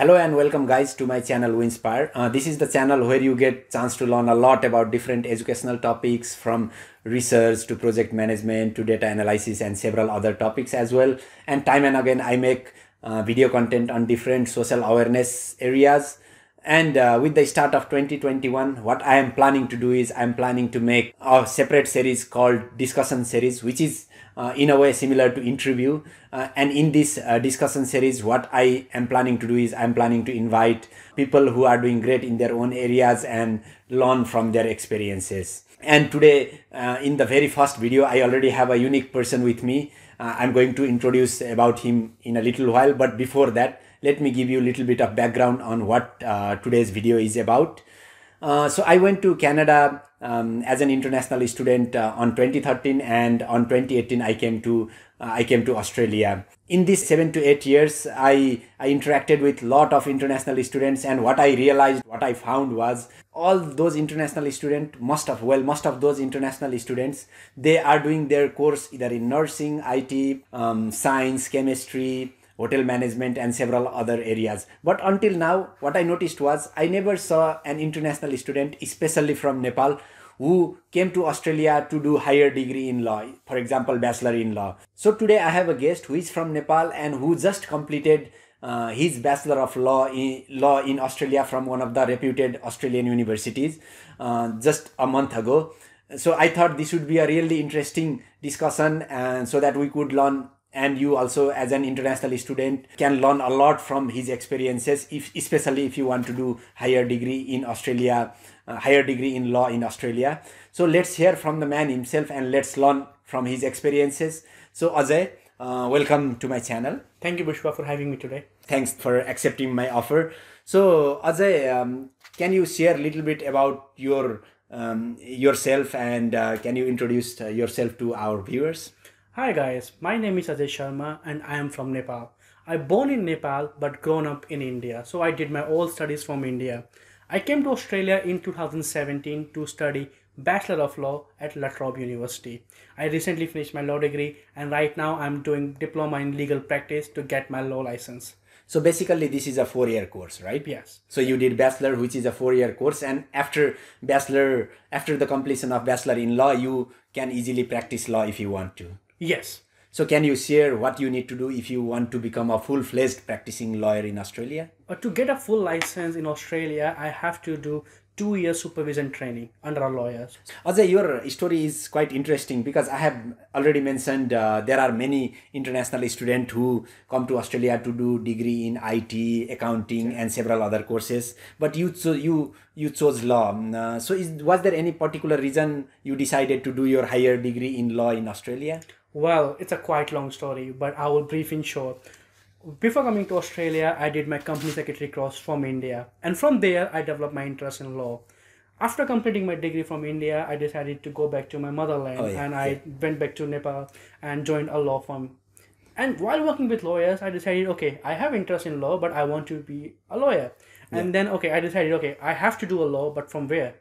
Hello and welcome guys to my channel WinSpire. Uh, this is the channel where you get chance to learn a lot about different educational topics from research to project management to data analysis and several other topics as well. And time and again I make uh, video content on different social awareness areas and uh, with the start of 2021 what i am planning to do is i'm planning to make a separate series called discussion series which is uh, in a way similar to interview uh, and in this uh, discussion series what i am planning to do is i'm planning to invite people who are doing great in their own areas and learn from their experiences and today uh, in the very first video i already have a unique person with me uh, i'm going to introduce about him in a little while but before that let me give you a little bit of background on what uh, today's video is about. Uh, so I went to Canada um, as an international student uh, on 2013 and on 2018 I came to uh, I came to Australia. In these seven to eight years, I, I interacted with lot of international students and what I realized, what I found was all those international students, most of, well, most of those international students, they are doing their course either in nursing, IT, um, science, chemistry, hotel management and several other areas. But until now, what I noticed was I never saw an international student, especially from Nepal, who came to Australia to do higher degree in law, for example, bachelor in law. So today I have a guest who is from Nepal and who just completed uh, his bachelor of law in law in Australia from one of the reputed Australian universities uh, just a month ago. So I thought this would be a really interesting discussion, and so that we could learn and you also as an international student can learn a lot from his experiences if, especially if you want to do higher degree in australia uh, higher degree in law in australia so let's hear from the man himself and let's learn from his experiences so ajay uh, welcome to my channel thank you bushwa for having me today thanks for accepting my offer so ajay um, can you share a little bit about your um, yourself and uh, can you introduce uh, yourself to our viewers Hi guys, my name is Ajay Sharma and I am from Nepal. I born in Nepal but grown up in India, so I did my all studies from India. I came to Australia in 2017 to study Bachelor of Law at La Trobe University. I recently finished my law degree and right now I'm doing diploma in legal practice to get my law license. So basically this is a four year course, right? Yes. So you did bachelor which is a four year course and after bachelor after the completion of bachelor in law you can easily practice law if you want to. Yes. So, can you share what you need to do if you want to become a full fledged practicing lawyer in Australia? Uh, to get a full license in Australia, I have to do two years supervision training under a lawyer. Ajay, your story is quite interesting because I have already mentioned uh, there are many international students who come to Australia to do degree in IT, accounting, and several other courses. But you so you you chose law. Mm, uh, so, is, was there any particular reason you decided to do your higher degree in law in Australia? Well, it's a quite long story, but I will brief in short. Before coming to Australia, I did my company secretary course from India, and from there, I developed my interest in law. After completing my degree from India, I decided to go back to my motherland, oh, yeah, and I yeah. went back to Nepal and joined a law firm. And while working with lawyers, I decided, okay, I have interest in law, but I want to be a lawyer. And yeah. then, okay, I decided, okay, I have to do a law, but from where?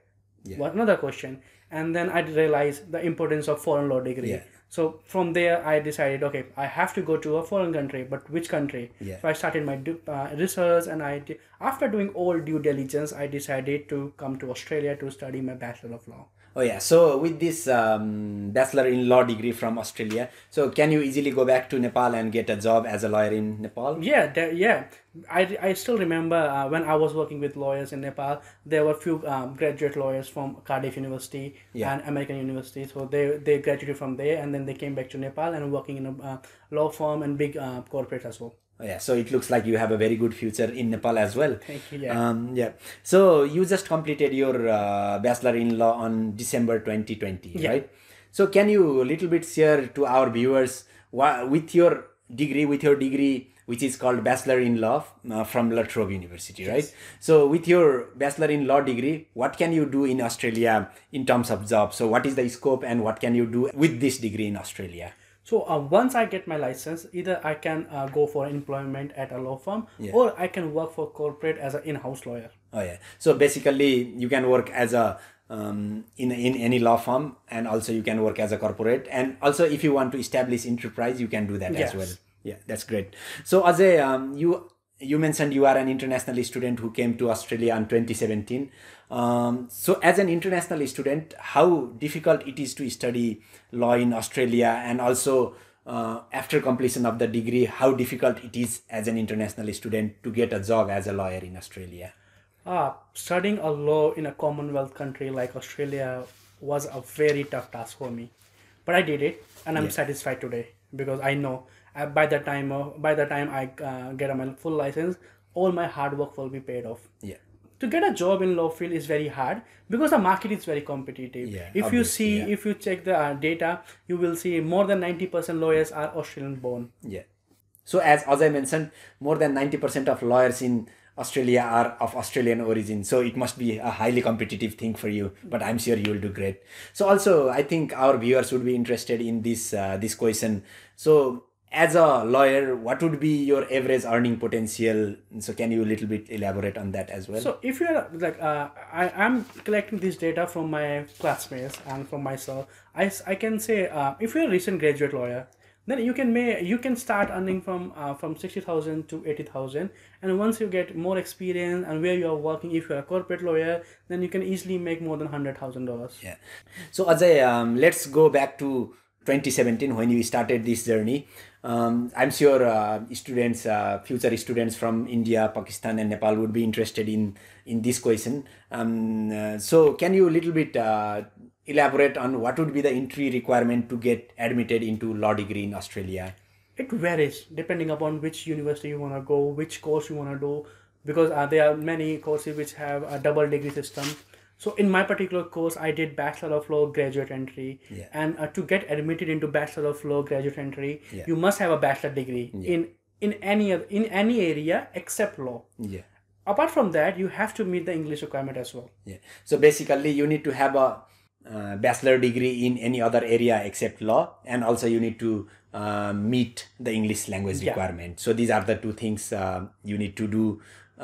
Yeah. another question. And then I realized the importance of foreign law degree. Yeah. So from there, I decided, okay, I have to go to a foreign country, but which country? Yeah. So I started my uh, research, and I after doing all due diligence, I decided to come to Australia to study my Bachelor of Law. Oh yeah, so with this um, bachelor in law degree from Australia, so can you easily go back to Nepal and get a job as a lawyer in Nepal? Yeah, there, yeah. I, I still remember uh, when I was working with lawyers in Nepal, there were few um, graduate lawyers from Cardiff University yeah. and American University. So they, they graduated from there and then they came back to Nepal and working in a uh, law firm and big uh, as well. Oh, yeah so it looks like you have a very good future in nepal as well thank you yeah, um, yeah. so you just completed your uh, bachelor in law on december 2020 yeah. right so can you a little bit share to our viewers wh- with your degree with your degree which is called bachelor in law uh, from la trobe university yes. right so with your bachelor in law degree what can you do in australia in terms of job so what is the scope and what can you do with this degree in australia so uh, once I get my license, either I can uh, go for employment at a law firm yeah. or I can work for corporate as an in-house lawyer. Oh yeah. So basically, you can work as a um, in in any law firm, and also you can work as a corporate, and also if you want to establish enterprise, you can do that yes. as well. Yeah, that's great. So Ajay, um, you you mentioned you are an international student who came to Australia in 2017. Um, so, as an international student, how difficult it is to study law in Australia, and also uh, after completion of the degree, how difficult it is as an international student to get a job as a lawyer in Australia? Ah, studying a law in a Commonwealth country like Australia was a very tough task for me, but I did it, and I'm yeah. satisfied today because I know uh, by the time by the time I uh, get my full license, all my hard work will be paid off. Yeah to get a job in law field is very hard because the market is very competitive yeah, if you see yeah. if you check the uh, data you will see more than 90% lawyers are australian born yeah so as as i mentioned more than 90% of lawyers in australia are of australian origin so it must be a highly competitive thing for you but i'm sure you'll do great so also i think our viewers would be interested in this uh, this question so as a lawyer what would be your average earning potential so can you a little bit elaborate on that as well so if you're like uh, i i'm collecting this data from my classmates and from myself i, I can say uh, if you're a recent graduate lawyer then you can may you can start earning from uh, from 60000 to 80000 and once you get more experience and where you are working if you're a corporate lawyer then you can easily make more than $100000 yeah so ajay um, let's go back to 2017 when we started this journey. Um, I'm sure uh, students, uh, future students from India, Pakistan, and Nepal would be interested in in this question. Um, uh, so, can you a little bit uh, elaborate on what would be the entry requirement to get admitted into law degree in Australia? It varies depending upon which university you want to go, which course you want to do, because uh, there are many courses which have a double degree system so in my particular course i did bachelor of law graduate entry yeah. and uh, to get admitted into bachelor of law graduate entry yeah. you must have a bachelor degree yeah. in in any in any area except law yeah apart from that you have to meet the english requirement as well yeah so basically you need to have a uh, bachelor degree in any other area except law and also you need to uh, meet the english language requirement so these are the two things uh, you need to do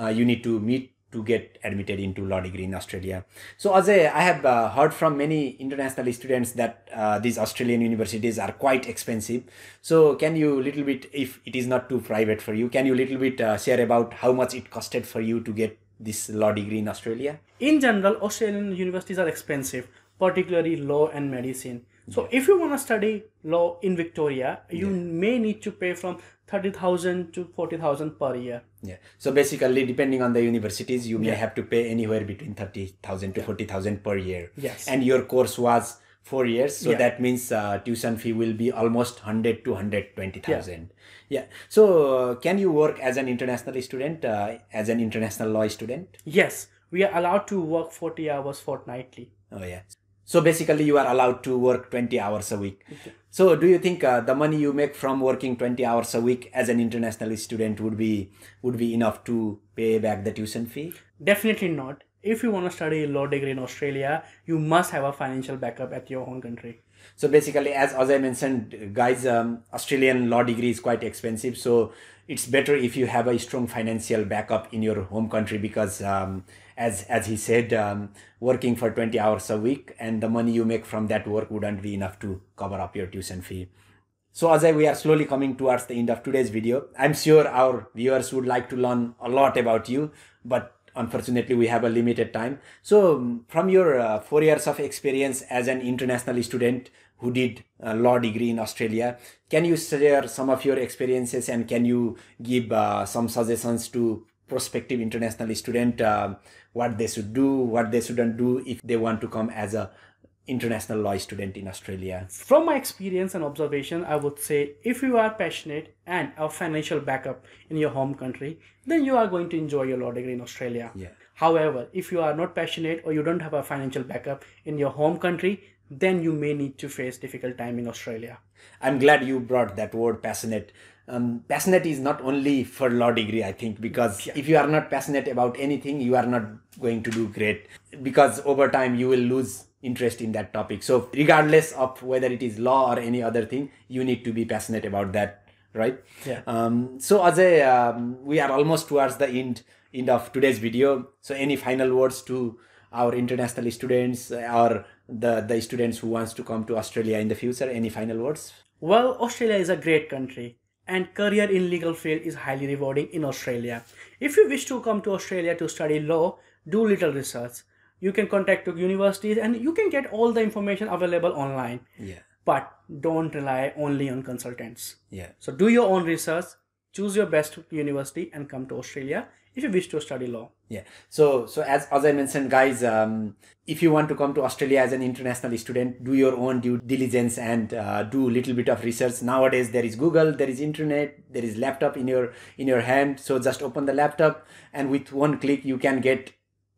uh, you need to meet to get admitted into law degree in Australia. So Ajay, I have uh, heard from many international students that uh, these Australian universities are quite expensive. So can you little bit, if it is not too private for you, can you little bit uh, share about how much it costed for you to get this law degree in Australia? In general, Australian universities are expensive, particularly law and medicine. So yeah. if you want to study law in Victoria, you yeah. may need to pay from 30,000 to 40,000 per year. Yeah. So basically, depending on the universities, you may yeah. have to pay anywhere between 30,000 to yeah. 40,000 per year. Yes. And your course was four years. So yeah. that means uh, tuition fee will be almost 100 to 120,000. Yeah. yeah. So uh, can you work as an international student, uh, as an international law student? Yes. We are allowed to work 40 hours fortnightly. Oh, yeah. So basically, you are allowed to work 20 hours a week. Okay. So, do you think uh, the money you make from working 20 hours a week as an international student would be would be enough to pay back the tuition fee? Definitely not. If you want to study a law degree in Australia, you must have a financial backup at your home country. So basically, as as I mentioned, guys, um, Australian law degree is quite expensive. So it's better if you have a strong financial backup in your home country because um, as as he said um, working for 20 hours a week and the money you make from that work wouldn't be enough to cover up your tuition fee so I we are slowly coming towards the end of today's video. I'm sure our viewers would like to learn a lot about you, but unfortunately we have a limited time. So from your uh, four years of experience as an international student who did a uh, law degree in Australia. Can you share some of your experiences and can you give uh, some suggestions to prospective international student uh, what they should do, what they shouldn't do if they want to come as a international law student in Australia? From my experience and observation, I would say if you are passionate and a financial backup in your home country, then you are going to enjoy your law degree in Australia. Yeah However, if you are not passionate or you don't have a financial backup in your home country, then you may need to face difficult time in Australia. I'm glad you brought that word passionate. Um, passionate is not only for law degree, I think, because yeah. if you are not passionate about anything, you are not going to do great because over time you will lose interest in that topic. So regardless of whether it is law or any other thing, you need to be passionate about that right? Yeah. Um, so Ajay, um, we are almost towards the end end of today's video. So any final words to our international students uh, or the the students who wants to come to Australia in the future? Any final words? Well, Australia is a great country and career in legal field is highly rewarding in Australia. If you wish to come to Australia to study law, do little research. You can contact universities and you can get all the information available online. Yeah but don't rely only on consultants. Yeah. So do your own research, choose your best university, and come to Australia if you wish to study law. Yeah. So so as as I mentioned, guys, um, if you want to come to Australia as an international student, do your own due diligence and uh, do a little bit of research. Nowadays, there is Google, there is internet, there is laptop in your in your hand. So just open the laptop, and with one click, you can get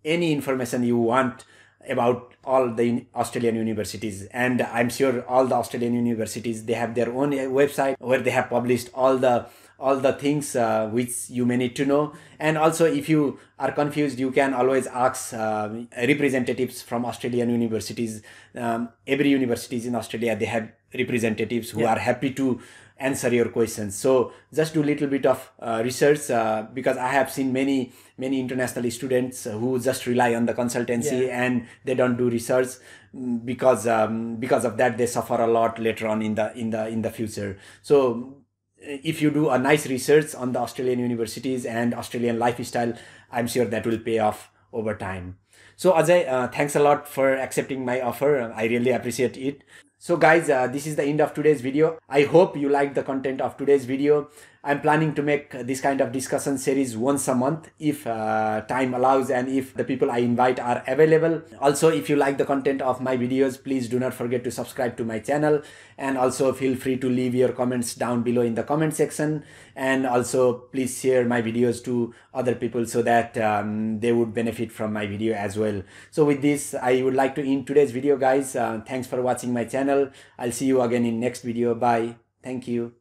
any information you want about all the Australian universities and I'm sure all the Australian universities they have their own eh, website where they have published all the all the things uh, which you may need to know and also if you are confused you can always ask uh, representatives from australian universities um, every universities in australia they have representatives who yeah. are happy to answer your questions. So just do a little bit of uh, research uh, because I have seen many many international students who just rely on the consultancy yeah. and they don't do research mm, because um, because of that they suffer a lot later on in the in the in the future. So eh, if you do a nice research on the Australian universities and Australian lifestyle, I'm sure that will pay off over time. So Ajay, uh, thanks a lot for accepting my offer. I really appreciate it. So guys, uh, this is the end of today's video. I hope you liked the content of today's video. I'm planning to make this kind of discussion series once a month if uh, time allows and if the people I invite are available. Also, if you like the content of my videos, please do not forget to subscribe to my channel and also feel free to leave your comments down below in the comment section and also please share my videos to other people so that um, they would benefit from my video as well. So with this, I would like to end today's video guys. Uh, thanks for watching my channel. I'll see you again in next video. Bye. Thank you.